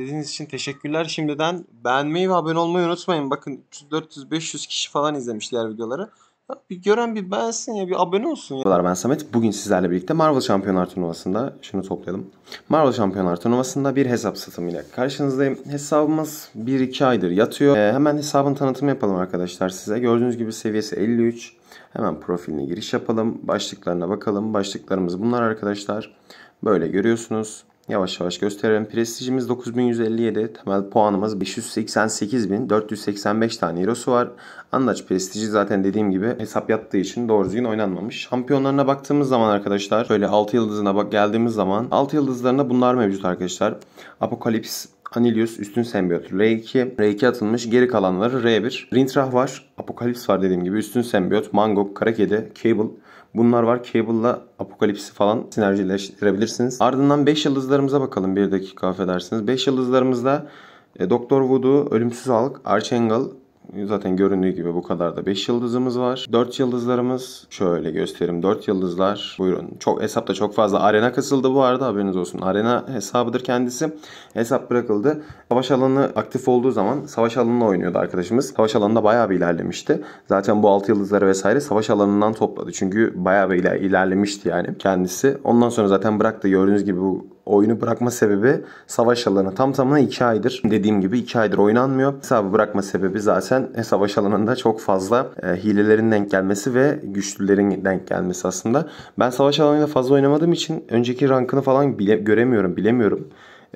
Dediğiniz için teşekkürler şimdiden. Beğenmeyi ve abone olmayı unutmayın. Bakın 300-400-500 kişi falan izlemiş diğer videoları. bir gören bir beğensin ya bir abone olsun ya. Ben Samet. Bugün sizlerle birlikte Marvel Şampiyonlar Turnuvası'nda şunu toplayalım. Marvel Şampiyonlar Turnuvası'nda bir hesap satımıyla karşınızdayım. Hesabımız 1-2 aydır yatıyor. Ee, hemen hesabın tanıtımı yapalım arkadaşlar size. Gördüğünüz gibi seviyesi 53. Hemen profiline giriş yapalım. Başlıklarına bakalım. Başlıklarımız bunlar arkadaşlar. Böyle görüyorsunuz. Yavaş yavaş gösterelim. Prestijimiz 9157. Temel puanımız 588.485 tane eurosu var. Anlaç prestiji zaten dediğim gibi hesap yattığı için doğru düzgün oynanmamış. Şampiyonlarına baktığımız zaman arkadaşlar şöyle 6 yıldızına bak geldiğimiz zaman 6 yıldızlarında bunlar mevcut arkadaşlar. Apokalips Anilius üstün sembiyot R2. R2 atılmış. Geri kalanları R1. Rintrah var. Apokalips var dediğim gibi. Üstün sembiyot. Mangok, Karakedi, Cable. Bunlar var. Cable'la Apokalips'i falan sinerjileştirebilirsiniz. Ardından 5 yıldızlarımıza bakalım. Bir dakika affedersiniz. 5 yıldızlarımızda e, Doktor Voodoo, Ölümsüz Halk, Archangel, Zaten göründüğü gibi bu kadar da 5 yıldızımız var. 4 yıldızlarımız şöyle göstereyim. 4 yıldızlar buyurun. Çok hesapta çok fazla arena kasıldı bu arada haberiniz olsun. Arena hesabıdır kendisi. Hesap bırakıldı. Savaş alanı aktif olduğu zaman savaş alanına oynuyordu arkadaşımız. Savaş alanında bayağı bir ilerlemişti. Zaten bu 6 yıldızları vesaire savaş alanından topladı. Çünkü bayağı bir ilerlemişti yani kendisi. Ondan sonra zaten bıraktı. Gördüğünüz gibi bu oyunu bırakma sebebi savaş alanı. Tam tamına 2 aydır. Dediğim gibi 2 aydır oynanmıyor. Hesabı bırakma sebebi zaten savaş alanında çok fazla e, hilelerin denk gelmesi ve güçlülerin denk gelmesi aslında. Ben savaş alanıyla fazla oynamadığım için önceki rankını falan bile, göremiyorum, bilemiyorum.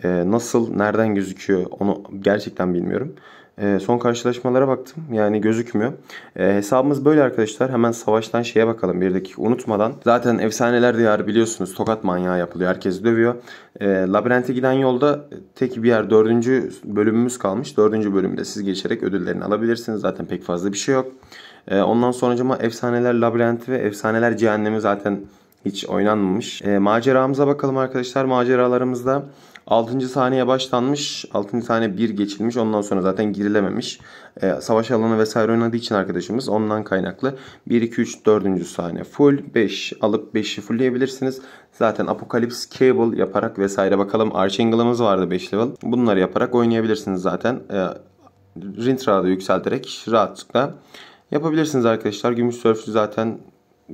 E, nasıl, nereden gözüküyor onu gerçekten bilmiyorum. Ee, son karşılaşmalara baktım. Yani gözükmüyor. E, hesabımız böyle arkadaşlar. Hemen savaştan şeye bakalım bir dakika unutmadan. Zaten efsaneler diyarı biliyorsunuz. Tokat manyağı yapılıyor. Herkes dövüyor. E, labirente giden yolda tek bir yer dördüncü bölümümüz kalmış. Dördüncü bölümde siz geçerek ödüllerini alabilirsiniz. Zaten pek fazla bir şey yok. E, ondan sonra cama efsaneler labirenti ve efsaneler cehennemi zaten hiç oynanmamış. E, maceramıza bakalım arkadaşlar. Maceralarımızda 6. saniye başlanmış. 6. saniye 1 geçilmiş. Ondan sonra zaten girilememiş. E, savaş alanı vesaire oynadığı için arkadaşımız ondan kaynaklı. 1, 2, 3, 4. saniye, full. 5 alıp 5'i fullleyebilirsiniz. Zaten Apokalips Cable yaparak vesaire bakalım. Archangle'ımız vardı 5 level. Bunları yaparak oynayabilirsiniz zaten. E, ee, Rintra'da yükselterek rahatlıkla yapabilirsiniz arkadaşlar. Gümüş sörfü zaten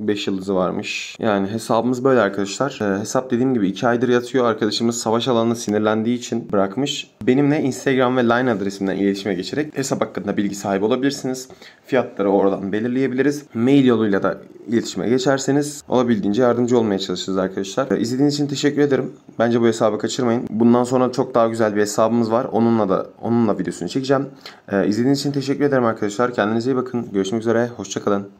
5 yıldızı varmış. Yani hesabımız böyle arkadaşlar. E, hesap dediğim gibi 2 aydır yatıyor. Arkadaşımız savaş alanına sinirlendiği için bırakmış. Benimle Instagram ve Line adresimden iletişime geçerek hesap hakkında bilgi sahibi olabilirsiniz. Fiyatları oradan belirleyebiliriz. Mail yoluyla da iletişime geçerseniz olabildiğince yardımcı olmaya çalışırız arkadaşlar. E, izlediğiniz için teşekkür ederim. Bence bu hesabı kaçırmayın. Bundan sonra çok daha güzel bir hesabımız var. Onunla da onunla videosunu çekeceğim. E, izlediğiniz için teşekkür ederim arkadaşlar. Kendinize iyi bakın. Görüşmek üzere. Hoşçakalın.